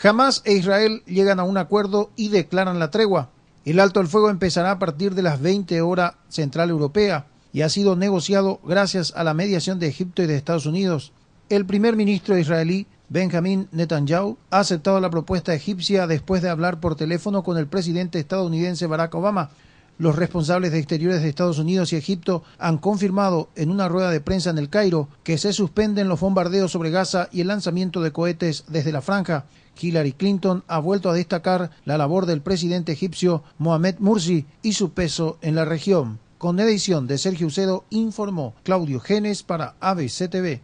Jamás e Israel llegan a un acuerdo y declaran la tregua. El alto el fuego empezará a partir de las 20 horas central europea y ha sido negociado gracias a la mediación de Egipto y de Estados Unidos. El primer ministro israelí Benjamin Netanyahu ha aceptado la propuesta egipcia después de hablar por teléfono con el presidente estadounidense Barack Obama, los responsables de exteriores de Estados Unidos y Egipto han confirmado en una rueda de prensa en el Cairo que se suspenden los bombardeos sobre Gaza y el lanzamiento de cohetes desde la franja. Hillary Clinton ha vuelto a destacar la labor del presidente egipcio Mohamed Mursi y su peso en la región. Con edición de Sergio Ucedo informó Claudio Genes para ABC TV.